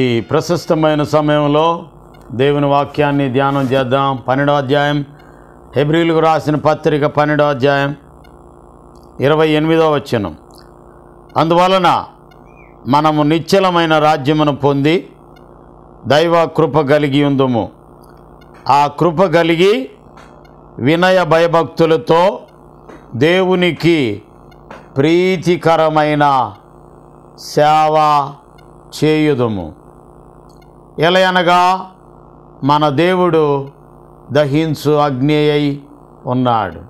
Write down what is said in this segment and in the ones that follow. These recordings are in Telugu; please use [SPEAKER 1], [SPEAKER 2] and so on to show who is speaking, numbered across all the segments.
[SPEAKER 1] ఈ ప్రశస్తమైన సమయంలో దేవుని వాక్యాన్ని ధ్యానం చేద్దాం పన్నెండో అధ్యాయం హెబ్రిలకు రాసిన పత్రిక పన్నెండో అధ్యాయం ఇరవై ఎనిమిదో వచ్చినం అందువలన మనము నిశ్చలమైన రాజ్యమును పొంది దైవ కృప కలిగి ఉందము ఆ కృప కలిగి వినయ భయభక్తులతో దేవునికి ప్రీతికరమైన సేవ చేయుదుము ఎలయనగా మన దేవుడు దహించు అగ్నేయై ఉన్నాడు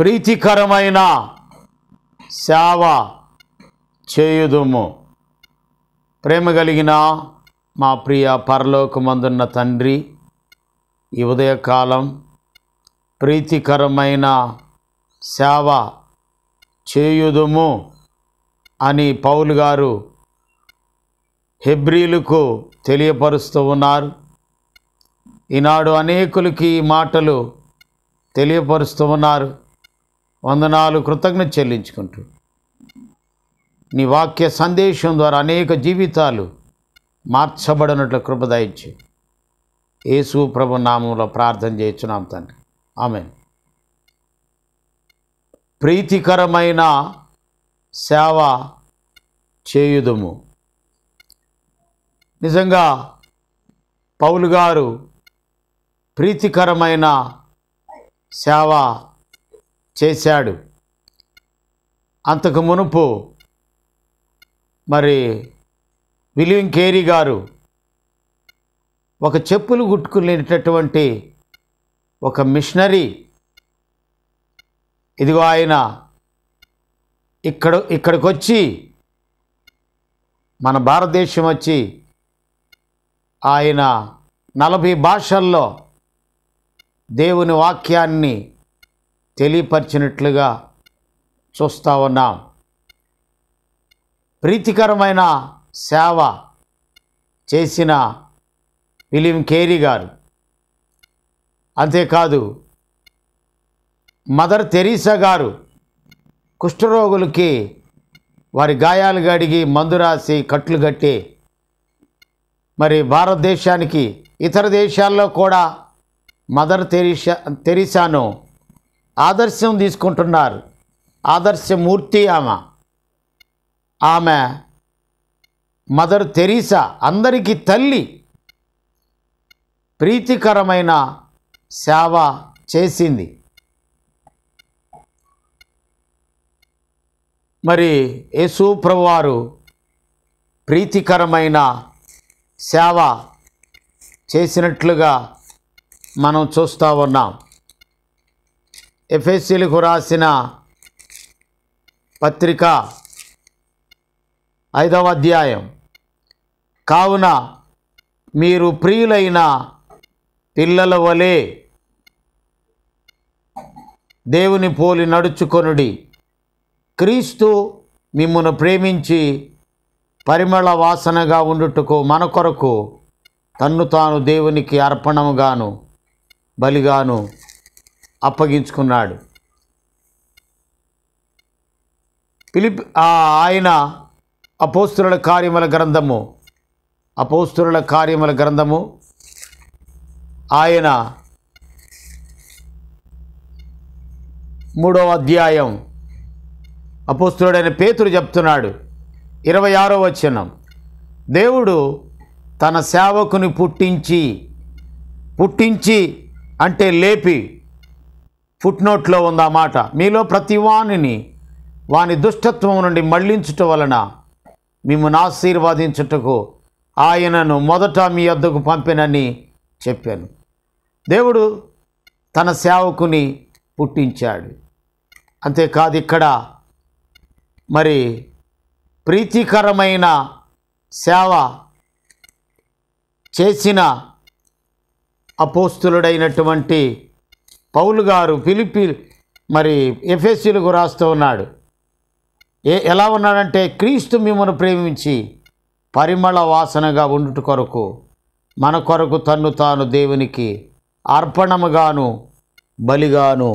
[SPEAKER 1] ప్రీతికరమైన సేవ చేయుదుము ప్రేమ కలిగిన మా ప్రియ పరలోకమందున్న తండ్రి ఈ ఉదయకాలం ప్రీతికరమైన సేవ చేయుదుము అని పౌలు గారు హెబ్రిలకు తెలియపరుస్తూ ఉన్నారు ఈనాడు అనేకులకి ఈ మాటలు తెలియపరుస్తూ ఉన్నారు వందనాలు కృతజ్ఞత చెల్లించుకుంటూ నీ వాక్య సందేశం ద్వారా అనేక జీవితాలు మార్చబడినట్లు కృపదాయించు యేసు ప్రభు నామంలో ప్రార్థన చేయించున్నాం తండ్రి ఆమె ప్రీతికరమైన సేవ చేయుదుము నిజంగా పౌలు గారు ప్రీతికరమైన సేవ చేశాడు అంతకు మునుపు మరి విలియం కేరీ గారు ఒక చెప్పులు కుట్టుకునేటటువంటి ఒక మిషనరీ ఇదిగో ఆయన ఇక్కడ ఇక్కడికి వచ్చి మన భారతదేశం వచ్చి ఆయన నలభై భాషల్లో దేవుని వాక్యాన్ని తెలియపరిచినట్లుగా చూస్తూ ఉన్నాం ప్రీతికరమైన సేవ చేసిన విలియం కేరీ గారు అంతేకాదు మదర్ తెరీసా గారు కుష్ఠరోగులకి వారి గాయాలు గడిగి మందు రాసి కట్లు కట్టి మరి భారతదేశానికి ఇతర దేశాల్లో కూడా మదర్ తెరీసా తెరీసాను ఆదర్శం తీసుకుంటున్నారు ఆదర్శమూర్తి ఆమె ఆమె మదర్ తెరీసా అందరికీ తల్లి ప్రీతికరమైన సేవ చేసింది మరి యేసు ప్రభువారు ప్రీతికరమైన సేవ చేసినట్లుగా మనం చూస్తూ ఉన్నాం ఎఫ్ఎస్సీలకు రాసిన పత్రిక ఐదవ అధ్యాయం కావున మీరు ప్రియులైన పిల్లల వలె దేవుని పోలి నడుచుకొనుడి క్రీస్తు మిమ్మను ప్రేమించి పరిమళ వాసనగా ఉండుటకు మన కొరకు తన్ను తాను దేవునికి అర్పణముగాను బలిగాను అప్పగించుకున్నాడు పిలిపి ఆయన అపోస్తుల కార్యముల గ్రంథము అపోస్తుల కార్యముల గ్రంథము ఆయన మూడవ అధ్యాయం అపుస్తుడైన పేతురు చెప్తున్నాడు ఇరవై ఆరో వచనం దేవుడు తన సేవకుని పుట్టించి పుట్టించి అంటే లేపి ఫుట్నోట్లో ఉంది ఆ మాట మీలో ప్రతి వాణిని వాని దుష్టత్వం నుండి మళ్లించటం వలన మిమ్మల్ని ఆశీర్వాదించుటకు ఆయనను మొదట మీ వద్దకు పంపినని చెప్పాను దేవుడు తన సేవకుని పుట్టించాడు అంతేకాదు ఇక్కడ మరి ప్రీతికరమైన సేవ చేసిన అపోస్తులుడైనటువంటి పౌలు గారు పిలిపి మరి ఎఫ్ఎస్సీలకు రాస్తూ ఉన్నాడు ఏ ఎలా ఉన్నాడంటే క్రీస్తు మిమ్మల్ని ప్రేమించి పరిమళ వాసనగా ఉండుట కొరకు మన కొరకు తన్ను తాను దేవునికి అర్పణముగాను బలిగాను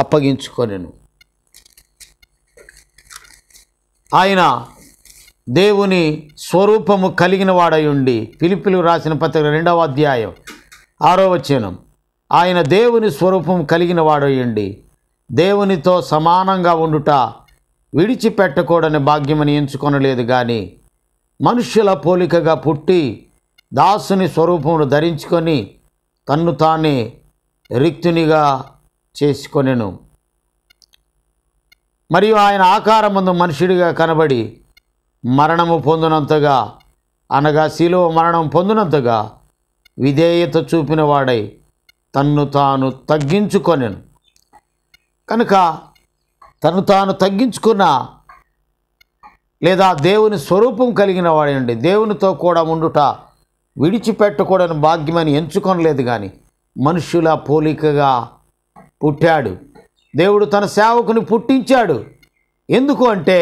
[SPEAKER 1] అప్పగించుకొనిను ఆయన దేవుని స్వరూపము కలిగిన వాడయుండి పిలిపిలు రాసిన పత్రిక రెండవ అధ్యాయం ఆరో వచనం ఆయన దేవుని స్వరూపం కలిగిన వాడయుండి దేవునితో సమానంగా ఉండుట విడిచిపెట్టకూడని భాగ్యమని ఎంచుకొనలేదు కానీ మనుష్యుల పోలికగా పుట్టి దాసుని స్వరూపమును ధరించుకొని తన్ను తానే రిక్తునిగా చేసుకొనెను మరియు ఆయన ఆకారముందు మనుషుడిగా కనబడి మరణము పొందినంతగా అనగా శిలువ మరణం పొందినంతగా విధేయత చూపిన వాడై తన్ను తాను తగ్గించుకొనెను కనుక తను తాను తగ్గించుకున్న లేదా దేవుని స్వరూపం కలిగిన వాడండి దేవునితో కూడా ఉండుట విడిచిపెట్టకూడని భాగ్యమని ఎంచుకొనలేదు కానీ మనుషుల పోలికగా పుట్టాడు దేవుడు తన సేవకుని పుట్టించాడు ఎందుకు అంటే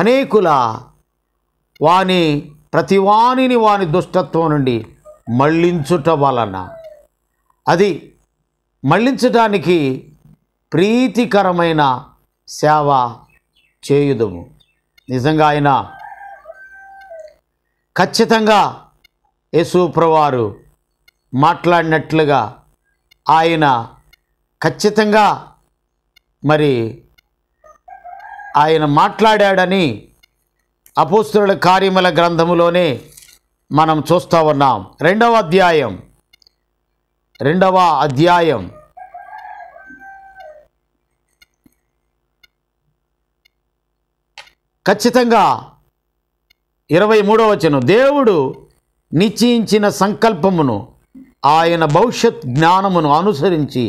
[SPEAKER 1] అనేకుల వాని వాణిని వాని దుష్టత్వం నుండి మళ్ళించుట వలన అది మళ్ళించటానికి ప్రీతికరమైన సేవ చేయుదము నిజంగా ఆయన ఖచ్చితంగా యేసుప్రవారు మాట్లాడినట్లుగా ఆయన ఖచ్చితంగా మరి ఆయన మాట్లాడాడని అపోస్తుల కార్యముల గ్రంథములోనే మనం చూస్తూ ఉన్నాం రెండవ అధ్యాయం రెండవ అధ్యాయం ఖచ్చితంగా ఇరవై మూడవ వచనం దేవుడు నిశ్చయించిన సంకల్పమును ఆయన భవిష్యత్ జ్ఞానమును అనుసరించి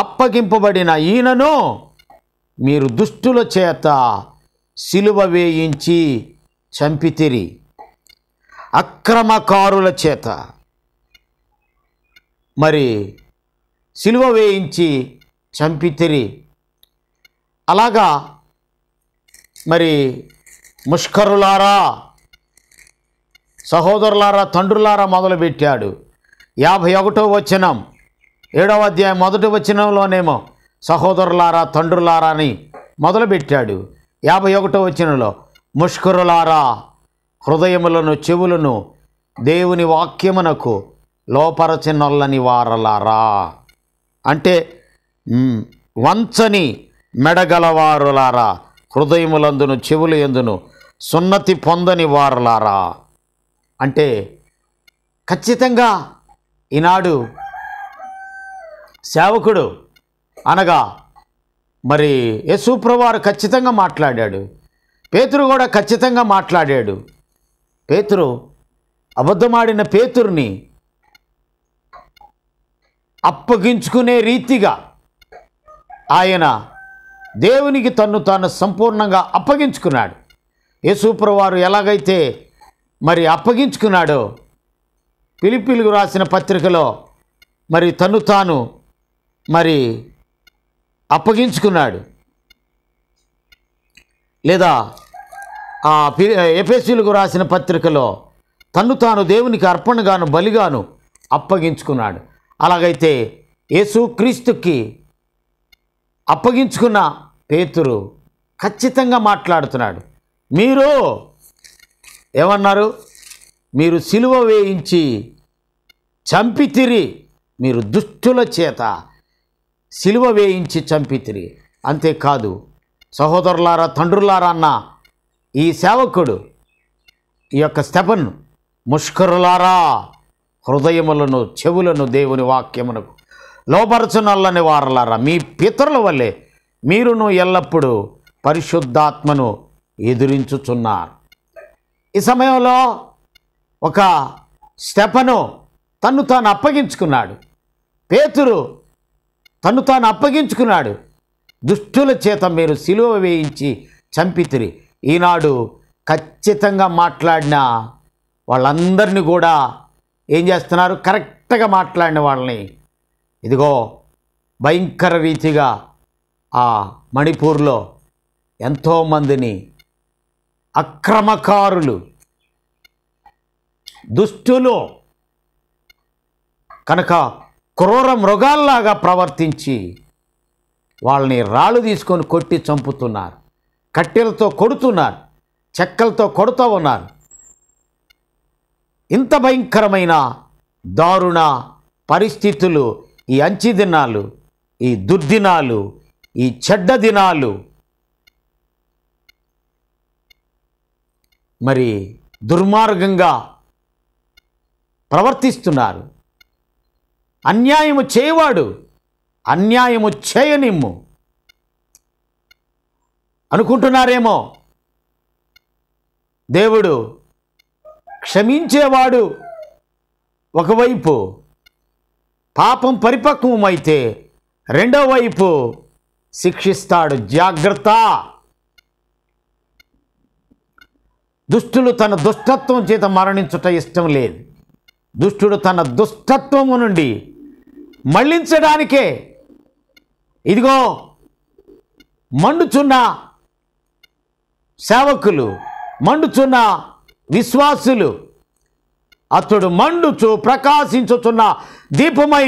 [SPEAKER 1] అప్పగింపబడిన ఈయనను మీరు దుష్టుల చేత సిలువ వేయించి చంపితిరి అక్రమకారుల చేత మరి సిలువ వేయించి చంపితిరి అలాగా మరి ముష్కరులారా సహోదరులారా తండ్రులారా మొదలుపెట్టాడు యాభై ఒకటో వచనం ఏడవ అధ్యాయం మొదటి వచనంలోనేమో సహోదరులారా తండ్రులారా అని మొదలుపెట్టాడు యాభై ఒకటో వచనంలో ముష్కరులారా హృదయములను చెవులను దేవుని వాక్యమునకు లోపరచినొల్లని వారలారా అంటే వంచని మెడగలవారులారా హృదయములందును చెవులు ఎందును సున్నతి పొందని వారలారా అంటే ఖచ్చితంగా ఈనాడు సేవకుడు అనగా మరి యేసుప్రవారు ఖచ్చితంగా మాట్లాడాడు పేతురు కూడా ఖచ్చితంగా మాట్లాడాడు పేతురు అబద్ధమాడిన పేతురుని అప్పగించుకునే రీతిగా ఆయన దేవునికి తన్ను తాను సంపూర్ణంగా అప్పగించుకున్నాడు యేసుప్రవారు ఎలాగైతే మరి అప్పగించుకున్నాడో పిలిపిలుగు రాసిన పత్రికలో మరి తను తాను మరి అప్పగించుకున్నాడు లేదా ఆ ఎఫ్ఎస్సీలకు రాసిన పత్రికలో తను తాను దేవునికి అర్పణగాను బలిగాను అప్పగించుకున్నాడు అలాగైతే యేసుక్రీస్తుకి అప్పగించుకున్న పేతురు ఖచ్చితంగా మాట్లాడుతున్నాడు మీరు ఏమన్నారు మీరు సిలువ వేయించి చంపితిరి మీరు దుష్టుల చేత సిలువ వేయించి చంపితిరి అంతేకాదు సహోదరులారా తండ్రులారా అన్న ఈ సేవకుడు ఈ యొక్క స్టెపన్ ముష్కరులారా హృదయములను చెవులను దేవుని వాక్యమునకు లోపరచనల్లని వారలారా మీ పితరుల వల్లే మీరును ఎల్లప్పుడూ పరిశుద్ధాత్మను ఎదురించుచున్నారు ఈ సమయంలో ఒక స్టెఫను తన్ను తాను అప్పగించుకున్నాడు పేతురు తన్ను తాను అప్పగించుకున్నాడు దుష్టుల చేత మీరు సిలువ వేయించి చంపితిరి ఈనాడు ఖచ్చితంగా మాట్లాడిన వాళ్ళందరినీ కూడా ఏం చేస్తున్నారు కరెక్ట్గా మాట్లాడిన వాళ్ళని ఇదిగో భయంకర రీతిగా ఆ మణిపూర్లో ఎంతోమందిని అక్రమకారులు దుష్టులు కనుక క్రూర మృగాల్లాగా ప్రవర్తించి వాళ్ళని రాళ్ళు తీసుకొని కొట్టి చంపుతున్నారు కట్టెలతో కొడుతున్నారు చెక్కలతో కొడుతూ ఉన్నారు ఇంత భయంకరమైన దారుణ పరిస్థితులు ఈ అంచి దినాలు ఈ దుర్దినాలు ఈ చెడ్డ దినాలు మరి దుర్మార్గంగా ప్రవర్తిస్తున్నారు అన్యాయము చేయవాడు అన్యాయము చేయనిమ్ము అనుకుంటున్నారేమో దేవుడు క్షమించేవాడు ఒకవైపు పాపం పరిపక్వమైతే రెండో వైపు శిక్షిస్తాడు జాగ్రత్త దుష్టులు తన దుష్టత్వం చేత మరణించుట ఇష్టం లేదు దుష్టుడు తన దుష్టత్వము నుండి మళ్ళించడానికే ఇదిగో మండుచున్న సేవకులు మండుచున్న విశ్వాసులు అతడు మండుచు ప్రకాశించుచున్న దీపమై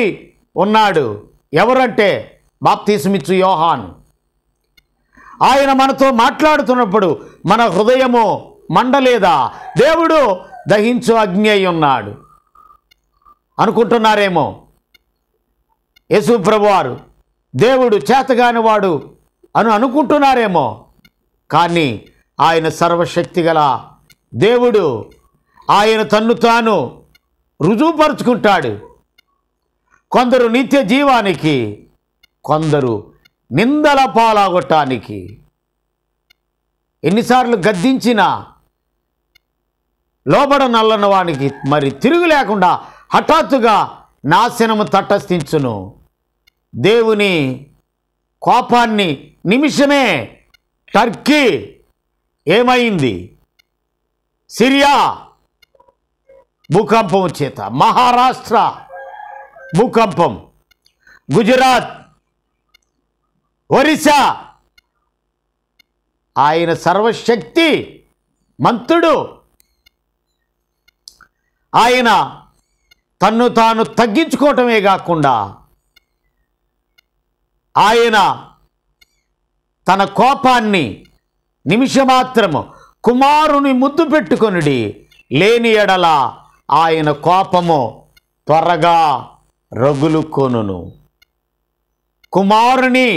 [SPEAKER 1] ఉన్నాడు ఎవరంటే బాప్తీసుమిచ్చు యోహాన్ ఆయన మనతో మాట్లాడుతున్నప్పుడు మన హృదయము మండలేదా దేవుడు దహించు అగ్ని అయి ఉన్నాడు అనుకుంటున్నారేమో యేసు ప్రభువారు దేవుడు చేతగానివాడు అని అనుకుంటున్నారేమో కానీ ఆయన సర్వశక్తి గల దేవుడు ఆయన తన్ను తాను రుజువుపరుచుకుంటాడు కొందరు నిత్య జీవానికి కొందరు నిందల పాలాగొట్టానికి ఎన్నిసార్లు గద్దించినా లోబడ నల్లన వానికి మరి తిరుగు లేకుండా హఠాత్తుగా నాశనము తటస్థించును దేవుని కోపాన్ని నిమిషమే టర్కీ ఏమైంది సిరియా భూకంపం చేత మహారాష్ట్ర భూకంపం గుజరాత్ ఒరిస్సా ఆయన సర్వశక్తి మంత్రుడు ఆయన తన్ను తాను తగ్గించుకోవటమే కాకుండా ఆయన తన కోపాన్ని నిమిషమాత్రము కుమారుని ముద్దు పెట్టుకొనిడి లేని ఎడల ఆయన కోపము త్వరగా రగులుకొనును కుమారుని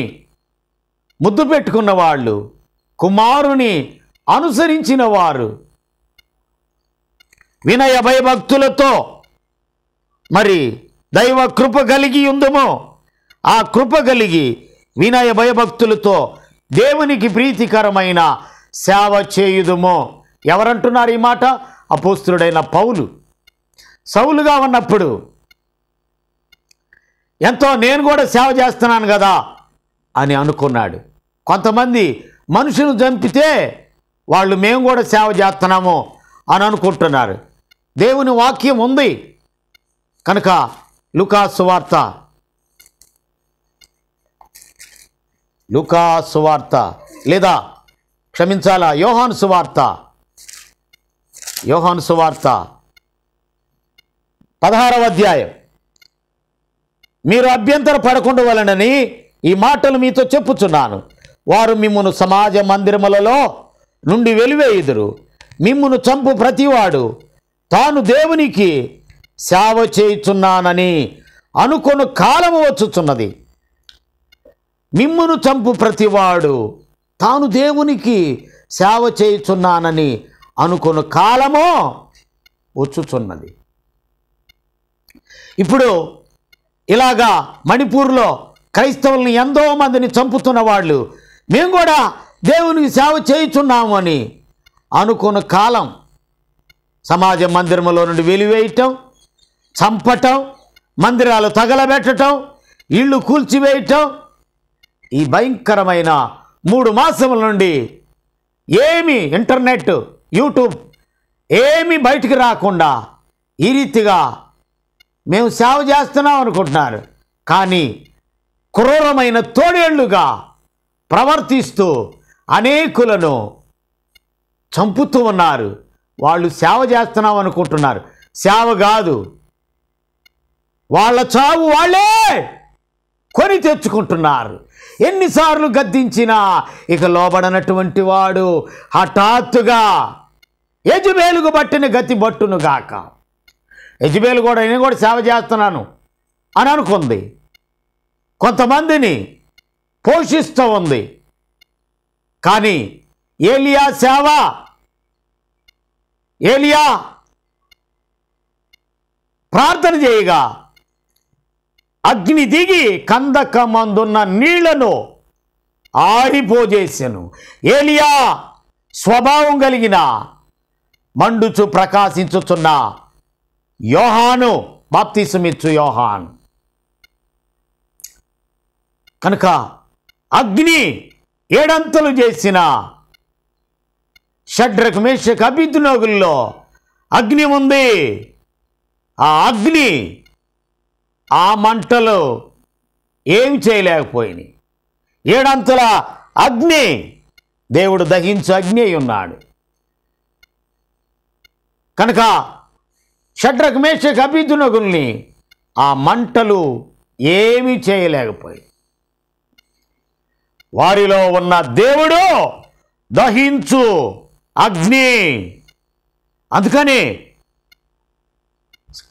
[SPEAKER 1] ముద్దు పెట్టుకున్న వాళ్ళు కుమారుని అనుసరించిన వారు వినయ భయభక్తులతో మరి దైవ కృప కలిగి ఉందమో ఆ కృప కలిగి వినయ భయభక్తులతో దేవునికి ప్రీతికరమైన సేవ చేయుదుమో ఎవరంటున్నారు ఈ మాట అపోస్తుడైన పౌలు సౌలుగా ఉన్నప్పుడు ఎంతో నేను కూడా సేవ చేస్తున్నాను కదా అని అనుకున్నాడు కొంతమంది మనుషులు చంపితే వాళ్ళు మేము కూడా సేవ చేస్తున్నాము అని అనుకుంటున్నారు దేవుని వాక్యం ఉంది కనుక వార్త లుకాసు వార్త లేదా క్షమించాలా యోహాన్సు వార్త యోహాన్సు వార్త పదహారవ అధ్యాయం మీరు అభ్యంతర పడకుండవలనని ఈ మాటలు మీతో చెప్పుచున్నాను వారు మిమ్మను సమాజ మందిరములలో నుండి వెలివేయుదురు మిమ్మును చంపు ప్రతివాడు తాను దేవునికి సేవ చేయుచున్నానని అనుకొను కాలము వచ్చుచున్నది మిమ్మును చంపు ప్రతివాడు తాను దేవునికి సేవ చేయుచున్నానని అనుకొను కాలము వచ్చుచున్నది ఇప్పుడు ఇలాగా మణిపూర్లో క్రైస్తవుల్ని ఎంతో మందిని చంపుతున్న వాళ్ళు మేము కూడా దేవునికి సేవ చేయుచున్నామని అనుకున్న కాలం సమాజ మందిరంలో నుండి వెలివేయటం చంపటం మందిరాలు తగలబెట్టడం ఇళ్ళు కూల్చివేయటం ఈ భయంకరమైన మూడు మాసముల నుండి ఏమి ఇంటర్నెట్ యూట్యూబ్ ఏమి బయటికి రాకుండా ఈ రీతిగా మేము సేవ చేస్తున్నాం అనుకుంటున్నారు కానీ క్రూరమైన తోడేళ్లుగా ప్రవర్తిస్తూ అనేకులను చంపుతూ ఉన్నారు వాళ్ళు సేవ చేస్తున్నాం అనుకుంటున్నారు సేవ కాదు వాళ్ళ చావు వాళ్ళే కొని తెచ్చుకుంటున్నారు ఎన్నిసార్లు గద్దించినా ఇక లోబడనటువంటి వాడు హఠాత్తుగా యజుబేలుకు బట్టిన గతి బట్టును గాక యజుబేలు కూడా నేను కూడా సేవ చేస్తున్నాను అని అనుకుంది కొంతమందిని పోషిస్తూ ఉంది కానీ ఏలియా సేవ ఏలియా ప్రార్థన చేయగా అగ్ని దిగి కందక మందున్న నీళ్లను ఆరిపోజేసెను ఏలియా స్వభావం కలిగిన మండుచు ప్రకాశించుచున్న యోహాను బాప్తిసుమిచ్చు యోహాన్ కనుక అగ్ని ఏడంతలు చేసిన షడ్రక్ మేష కబిద్నోగుల్లో అగ్ని ఉంది ఆ అగ్ని ఆ మంటలు ఏం చేయలేకపోయినాయి ఏడంతల అగ్ని దేవుడు దహించు అగ్ని అయి ఉన్నాడు కనుక షడ్రక్ మేషక్ అభిదునగుల్ని ఆ మంటలు ఏమి చేయలేకపోయి వారిలో ఉన్న దేవుడు దహించు అగ్ని అందుకని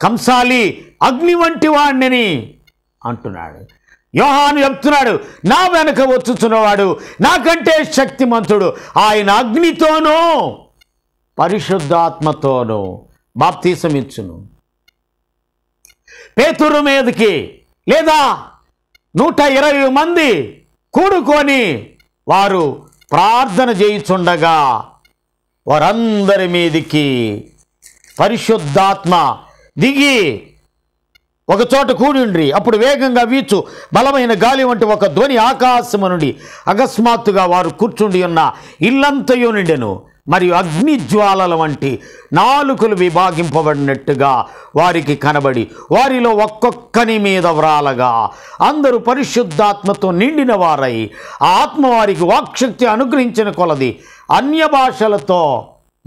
[SPEAKER 1] కంసాలి అగ్ని వంటి వాణ్ణిని అంటున్నాడు యోహాను చెప్తున్నాడు నా వెనక వచ్చుతున్నవాడు నాకంటే శక్తిమంతుడు ఆయన అగ్నితోనూ పరిశుద్ధాత్మతోనూ బాప్తీసమిచ్చును పేతురు మీదకి లేదా నూట ఇరవై మంది కూడుకొని వారు ప్రార్థన చేయుచుండగా వారందరి మీదికి పరిశుద్ధాత్మ దిగి ఒక చోట కూడిండ్రి అప్పుడు వేగంగా వీచు బలమైన గాలి వంటి ఒక ధ్వని ఆకాశము నుండి అకస్మాత్తుగా వారు కూర్చుండి ఉన్న ఇల్లంతయు నిండెను మరియు అగ్నిజ్వాలల వంటి నాలుకలు విభాగింపబడినట్టుగా వారికి కనబడి వారిలో ఒక్కొక్కని మీద వ్రాలగా అందరూ పరిశుద్ధాత్మతో నిండిన వారై ఆత్మ వారికి వాక్శక్తి అనుగ్రహించిన కొలది అన్య భాషలతో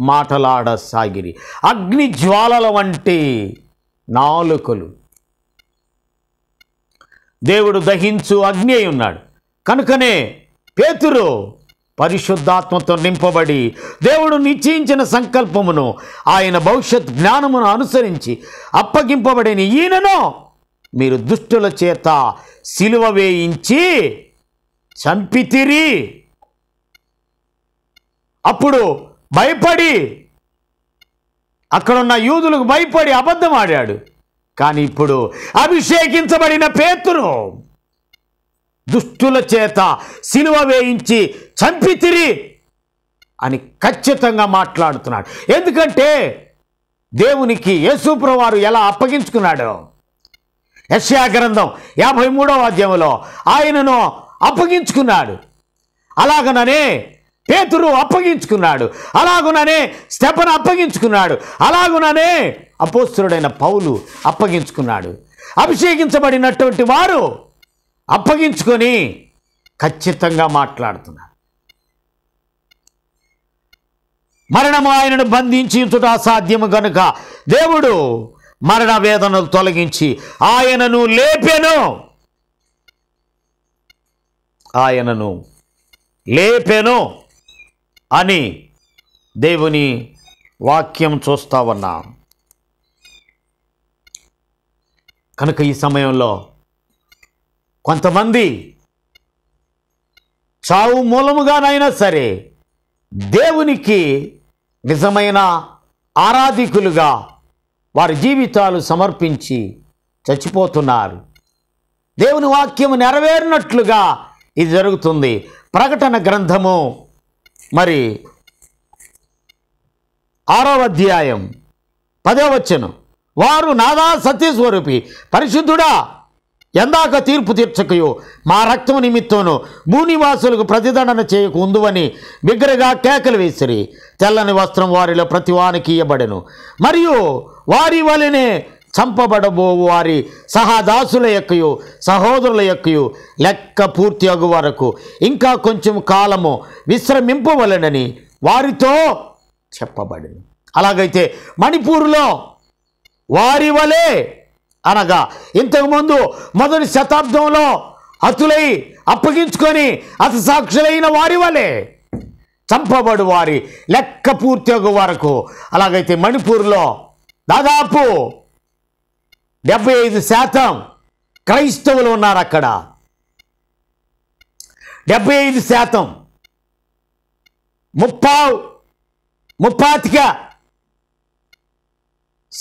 [SPEAKER 1] మాటలాడసాగిరి అగ్ని జ్వాలల వంటి నాలుకలు దేవుడు దహించు అగ్ని అయి ఉన్నాడు కనుకనే పేతురు పరిశుద్ధాత్మతో నింపబడి దేవుడు నిశ్చయించిన సంకల్పమును ఆయన భవిష్యత్ జ్ఞానమును అనుసరించి అప్పగింపబడిన ఈయనను మీరు దుష్టుల చేత సిలువ వేయించి చంపితిరి అప్పుడు భయపడి అక్కడున్న యూదులకు భయపడి అబద్ధం ఆడాడు కానీ ఇప్పుడు అభిషేకించబడిన పేతును దుష్టుల చేత సిలువ వేయించి చంపితిరి అని ఖచ్చితంగా మాట్లాడుతున్నాడు ఎందుకంటే దేవునికి యేసుప్రవారు ఎలా అప్పగించుకున్నాడు యశ్యా గ్రంథం యాభై మూడవ అధ్యాయంలో ఆయనను అప్పగించుకున్నాడు అలాగననే పేతురు అప్పగించుకున్నాడు అలాగుననే స్టెపన్ అప్పగించుకున్నాడు అలాగుననే అపోస్తుడైన పౌలు అప్పగించుకున్నాడు అభిషేకించబడినటువంటి వారు అప్పగించుకొని ఖచ్చితంగా మాట్లాడుతున్నారు మరణము ఆయనను బంధించుట అసాధ్యము కనుక దేవుడు మరణ వేదనలు తొలగించి ఆయనను లేపెను ఆయనను లేపెను అని దేవుని వాక్యం చూస్తా ఉన్నా కనుక ఈ సమయంలో కొంతమంది చావు మూలముగానైనా సరే దేవునికి నిజమైన ఆరాధికులుగా వారి జీవితాలు సమర్పించి చచ్చిపోతున్నారు దేవుని వాక్యం నెరవేరినట్లుగా ఇది జరుగుతుంది ప్రకటన గ్రంథము మరి ఆరవ అధ్యాయం పదో వచ్చను వారు నాదా సత్యస్వరూపి పరిశుద్ధుడా ఎందాక తీర్పు తీర్చకయో మా రక్తము నిమిత్తమును భూనివాసులకు ప్రతిదండన చేయకు ఉందని బిగ్గరగా కేకలు వేసిరి తెల్లని వస్త్రం వారిలో ప్రతివానికి ఇయ్యబడెను మరియు వారి వలనే చంపబడబో వారి సహదాసుల యొక్కయు సహోదరుల యొక్కయు లెక్క పూర్తి అగు వరకు ఇంకా కొంచెం కాలము విశ్రమింపవలనని వారితో చెప్పబడింది అలాగైతే మణిపూర్లో వారి వలే అనగా ఇంతకుముందు మొదటి శతాబ్దంలో అతులై అప్పగించుకొని అతసాక్షులైన వారి వలే చంపబడు వారి లెక్క పూర్తి వరకు అలాగైతే మణిపూర్లో దాదాపు డెబ్బై ఐదు శాతం క్రైస్తవులు ఉన్నారు అక్కడ డెబ్బై ఐదు శాతం ముప్పా ముప్పాతిక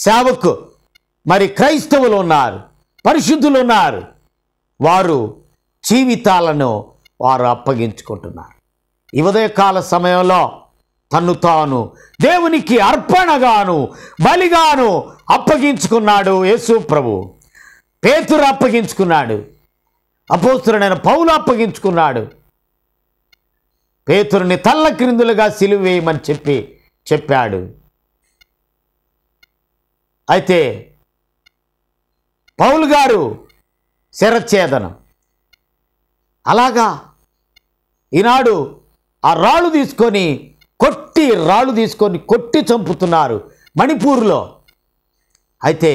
[SPEAKER 1] సేవకు మరి క్రైస్తవులు ఉన్నారు పరిశుద్ధులు ఉన్నారు వారు జీవితాలను వారు అప్పగించుకుంటున్నారు ఈ ఉదయకాల సమయంలో తన్ను తాను దేవునికి అర్పణగాను బలిగాను అప్పగించుకున్నాడు యేసు ప్రభు పేతురు అప్పగించుకున్నాడు అపోస్తుడైన పౌలు అప్పగించుకున్నాడు పేతురుని తల్ల క్రిందులుగా సిలువేయమని చెప్పి చెప్పాడు అయితే పౌలు గారు శరచ్ఛేదనం అలాగా ఈనాడు ఆ రాళ్ళు తీసుకొని కొట్టి రాళ్ళు తీసుకొని కొట్టి చంపుతున్నారు మణిపూర్లో అయితే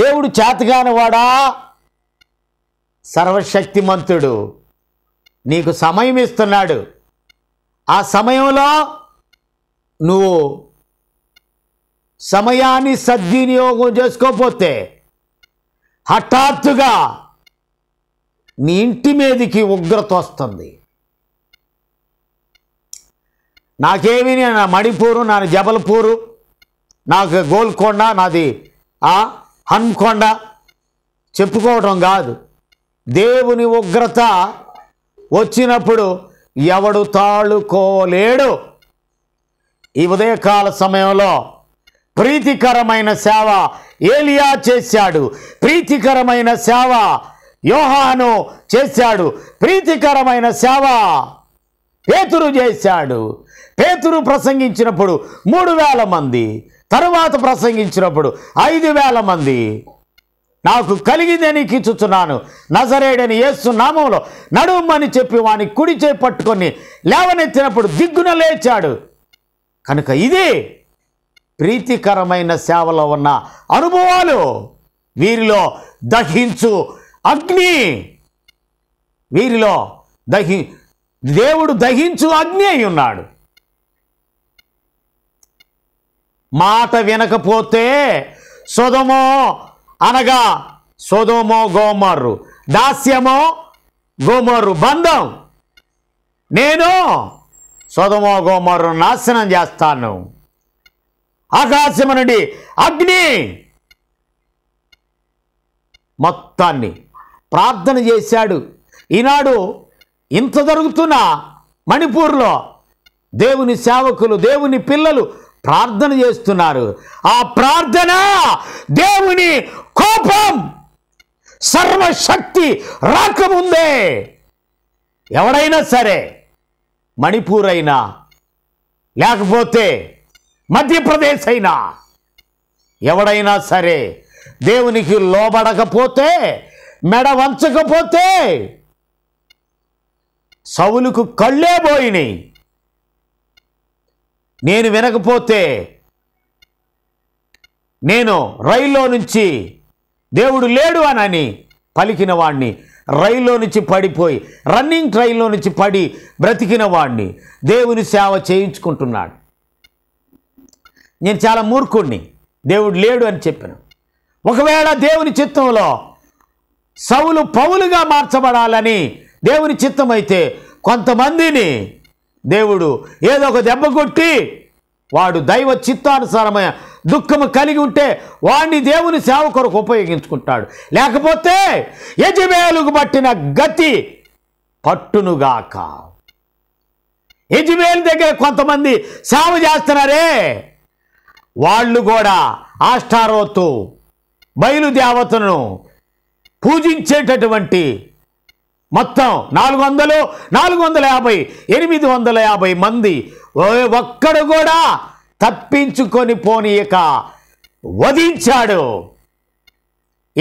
[SPEAKER 1] దేవుడు చేతగానివాడా సర్వశక్తిమంతుడు నీకు సమయం ఇస్తున్నాడు ఆ సమయంలో నువ్వు సమయాన్ని సద్వినియోగం చేసుకోకపోతే హఠాత్తుగా నీ ఇంటి మీదకి ఉగ్రత వస్తుంది నాకేమి నా మణిపూరు నా జబల్పూరు నాకు గోల్కొండ నాది ఆ హన్కొండ చెప్పుకోవటం కాదు దేవుని ఉగ్రత వచ్చినప్పుడు ఎవడు తాళుకోలేడు ఈ ఉదయకాల సమయంలో ప్రీతికరమైన సేవ ఏలియా చేశాడు ప్రీతికరమైన సేవ యోహాను చేశాడు ప్రీతికరమైన సేవ పేతురు చేశాడు పేతురు ప్రసంగించినప్పుడు మూడు వేల మంది తరువాత ప్రసంగించినప్పుడు ఐదు వేల మంది నాకు కలిగిందే నీకు నజరేడని ఏసు నామంలో నడుమని చెప్పి వాని కుడి చేయి పట్టుకొని లేవనెత్తినప్పుడు దిగ్గున లేచాడు కనుక ఇది ప్రీతికరమైన సేవలో ఉన్న అనుభవాలు వీరిలో దహించు అగ్ని వీరిలో దహి దేవుడు దహించు అగ్ని అయి ఉన్నాడు మాట వినకపోతే సొదమో అనగా సొదమో గోమారు దాస్యమో గోమారు బంధం నేను సొదమో గోమారు నాశనం చేస్తాను ఆకాశము నుండి అగ్ని మొత్తాన్ని ప్రార్థన చేశాడు ఈనాడు ఇంత జరుగుతున్న మణిపూర్లో దేవుని సేవకులు దేవుని పిల్లలు ప్రార్థన చేస్తున్నారు ఆ ప్రార్థన దేవుని కోపం సర్వశక్తి రాకముందే ఎవడైనా సరే మణిపూర్ అయినా లేకపోతే మధ్యప్రదేశ్ అయినా ఎవడైనా సరే దేవునికి లోబడకపోతే మెడ వంచకపోతే సవులకు కళ్ళే పోయినాయి నేను వినకపోతే నేను రైల్లో నుంచి దేవుడు లేడు అనని పలికిన వాణ్ణి రైల్లో నుంచి పడిపోయి రన్నింగ్ ట్రైన్లో నుంచి పడి బ్రతికిన వాణ్ణి దేవుని సేవ చేయించుకుంటున్నాడు నేను చాలా మూర్ఖుణ్ణి దేవుడు లేడు అని చెప్పిన ఒకవేళ దేవుని చిత్తంలో సవులు పౌలుగా మార్చబడాలని దేవుని చిత్తమైతే కొంతమందిని దేవుడు ఏదో ఒక దెబ్బ కొట్టి వాడు దైవ చిత్తానుసారమైన దుఃఖము కలిగి ఉంటే వాడిని దేవుని సేవ కొరకు ఉపయోగించుకుంటాడు లేకపోతే యజమేలుకు పట్టిన గతి పట్టునుగాక యజమేలు దగ్గర కొంతమంది సేవ చేస్తున్నారే వాళ్ళు కూడా ఆష్టారోతు బయలుదేవతను పూజించేటటువంటి మొత్తం నాలుగు వందలు నాలుగు వందల యాభై ఎనిమిది వందల యాభై మంది ఒక్కడు కూడా తప్పించుకొని పోనీయక వధించాడు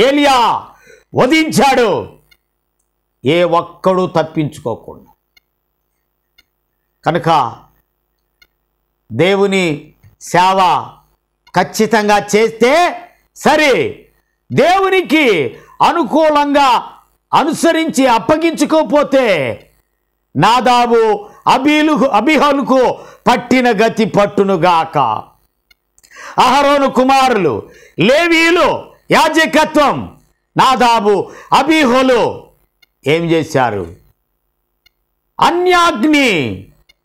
[SPEAKER 1] ఏలియా వధించాడు ఏ ఒక్కడు తప్పించుకోకుండా కనుక దేవుని సేవ ఖచ్చితంగా చేస్తే సరే దేవునికి అనుకూలంగా అనుసరించి అప్పగించుకోపోతే నాదాబు అబీలు అభిహనుకు పట్టిన గతి పట్టునుగాక అహరోను కుమారులు లేవీలు యాజకత్వం నాదాబు అబీహోలు ఏం చేశారు అన్యాగ్ని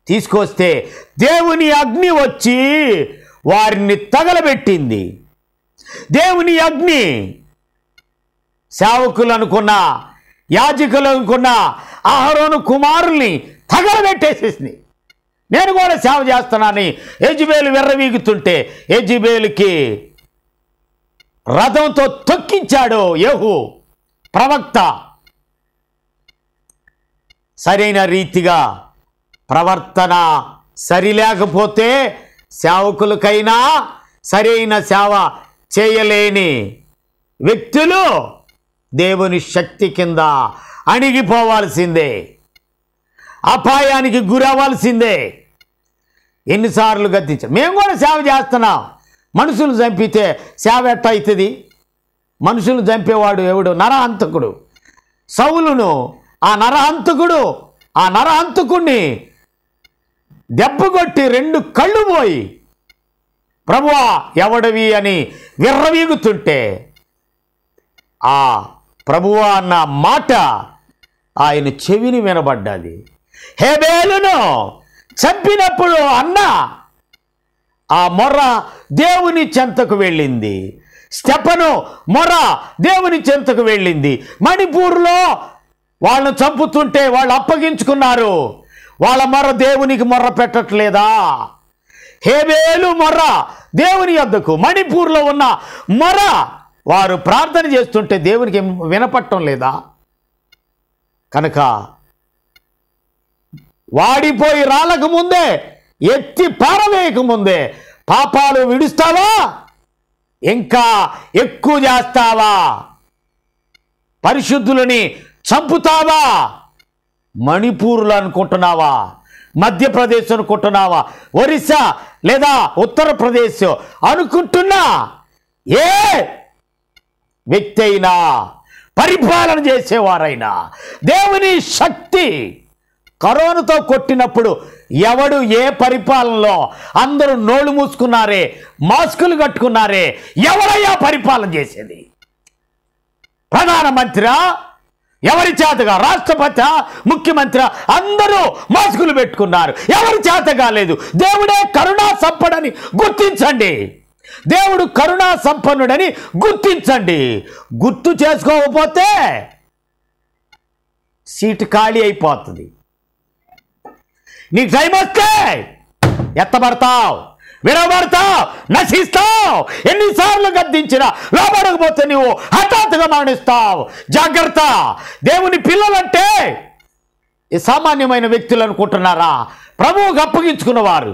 [SPEAKER 1] తీసుకొస్తే దేవుని అగ్ని వచ్చి వారిని తగలబెట్టింది దేవుని అగ్ని సేవకులు అనుకున్నా యాజకులనుకున్న ఆహరోను కుమారుల్ని తగలబెట్టేసేసింది నేను కూడా సేవ చేస్తున్నాను యజ్బేలు వెర్రవీగుతుంటే యజ్బేలుకి రథంతో తొక్కించాడు యహు ప్రవక్త సరైన రీతిగా ప్రవర్తన సరిలేకపోతే సేవకులకైనా సరైన సేవ చేయలేని వ్యక్తులు దేవుని శక్తి కింద అణిగిపోవాల్సిందే అపాయానికి గురవ్వాల్సిందే ఎన్నిసార్లు గద్దించాం మేము కూడా సేవ చేస్తున్నాం మనుషులు చంపితే సేవ ఎట్ట అవుతుంది మనుషులు చంపేవాడు ఎవడు నరహంతకుడు సౌలును ఆ నరహంతకుడు ఆ నరహంతకుణ్ణి దెబ్బగొట్టి రెండు కళ్ళు పోయి ప్రభువా ఎవడవి అని విర్రవీగుతుంటే ఆ ప్రభువా అన్న మాట ఆయన చెవిని వినబడ్డాది హేబేలును చంపినప్పుడు అన్న ఆ మొర్ర దేవుని చెంతకు వెళ్ళింది స్టెపను మొర దేవుని చెంతకు వెళ్ళింది మణిపూర్లో వాళ్ళను చంపుతుంటే వాళ్ళు అప్పగించుకున్నారు వాళ్ళ మొర్ర దేవునికి మొర్ర పెట్టట్లేదా హేబేలు మొర్ర దేవుని యొద్దకు మణిపూర్లో ఉన్న మొర్ర వారు ప్రార్థన చేస్తుంటే దేవునికి వినపట్టం లేదా కనుక వాడిపోయి రాలకు ముందే ఎత్తి పారవేయక ముందే పాపాలు విడుస్తావా ఇంకా ఎక్కువ చేస్తావా పరిశుద్ధులని చంపుతావా మణిపూర్లు అనుకుంటున్నావా మధ్యప్రదేశ్ అనుకుంటున్నావా ఒరిస్సా లేదా ఉత్తరప్రదేశ్ అనుకుంటున్నా ఏ వ్యక్తి అయినా పరిపాలన చేసేవారైనా దేవుని శక్తి కరోనాతో కొట్టినప్పుడు ఎవడు ఏ పరిపాలనలో అందరూ నోళ్ళు మూసుకున్నారే మాస్కులు కట్టుకున్నారే ఎవరయ్యా పరిపాలన చేసేది ప్రధానమంత్రి ఎవరి చేతగా రాష్ట్రపతి ముఖ్యమంత్రి అందరూ మాస్కులు పెట్టుకున్నారు ఎవరి చేత కాలేదు దేవుడే కరుణా సంపడని గుర్తించండి దేవుడు కరుణా సంపన్నుడని గుర్తించండి గుర్తు చేసుకోకపోతే సీటు ఖాళీ అయిపోతుంది నీకు టైం వస్తే ఎత్తబడతావు విరవబడతావు నశిస్తావు ఎన్నిసార్లు గద్దించినా లోబడకపోతే నువ్వు హఠాత్తుగా మరణిస్తావు జాగ్రత్త దేవుని పిల్లలంటే సామాన్యమైన వ్యక్తులు అనుకుంటున్నారా ప్రభువుకు అప్పగించుకున్నవారు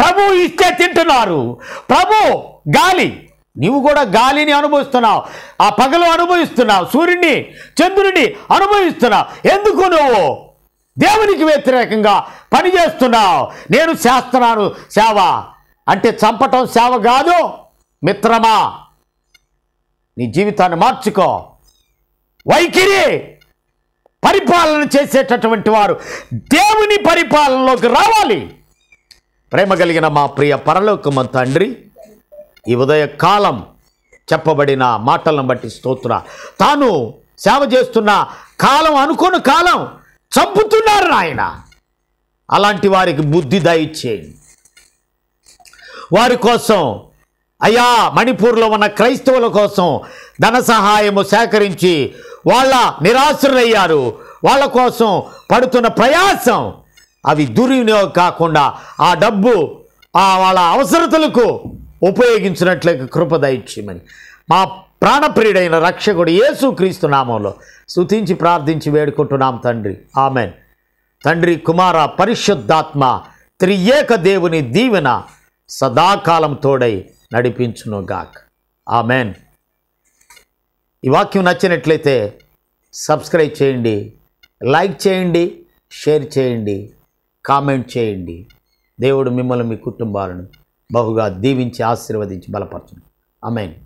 [SPEAKER 1] ప్రభు ఇస్తే తింటున్నారు ప్రభు గాలి నీవు కూడా గాలిని అనుభవిస్తున్నావు ఆ పగలు అనుభవిస్తున్నావు సూర్యుడిని చంద్రుడిని అనుభవిస్తున్నావు ఎందుకు నువ్వు దేవునికి వ్యతిరేకంగా పనిచేస్తున్నావు నేను చేస్తున్నాను సేవ అంటే చంపటం సేవ కాదు మిత్రమా నీ జీవితాన్ని మార్చుకో వైఖరి పరిపాలన చేసేటటువంటి వారు దేవుని పరిపాలనలోకి రావాలి ప్రేమ కలిగిన మా ప్రియ పరలోకమ తండ్రి ఈ ఉదయకాలం చెప్పబడిన మాటలను బట్టి స్తోత్ర తాను సేవ చేస్తున్న కాలం అనుకోని కాలం చంపుతున్నారు నాయన అలాంటి వారికి బుద్ధి దయచేయండి వారి కోసం అయ్యా మణిపూర్లో ఉన్న క్రైస్తవుల కోసం ధన సహాయము సేకరించి వాళ్ళ నిరాశ్రులయ్యారు వాళ్ళ కోసం పడుతున్న ప్రయాసం అవి దుర్వినియోగం కాకుండా ఆ డబ్బు ఆ వాళ్ళ అవసరతలకు ఉపయోగించినట్లయితే కృపదయచ్యమని మా ప్రాణప్రియుడైన రక్షకుడు యేసు క్రీస్తు నామంలో సుతించి ప్రార్థించి వేడుకుంటున్నాం తండ్రి ఆమెన్ తండ్రి కుమార పరిశుద్ధాత్మ త్రియేక దేవుని దీవెన సదాకాలం తోడై గాక్ ఆమెన్ ఈ వాక్యం నచ్చినట్లయితే సబ్స్క్రైబ్ చేయండి లైక్ చేయండి షేర్ చేయండి కామెంట్ చేయండి దేవుడు మిమ్మల్ని మీ కుటుంబాలను బహుగా దీవించి ఆశీర్వదించి బలపరచండి అమెన్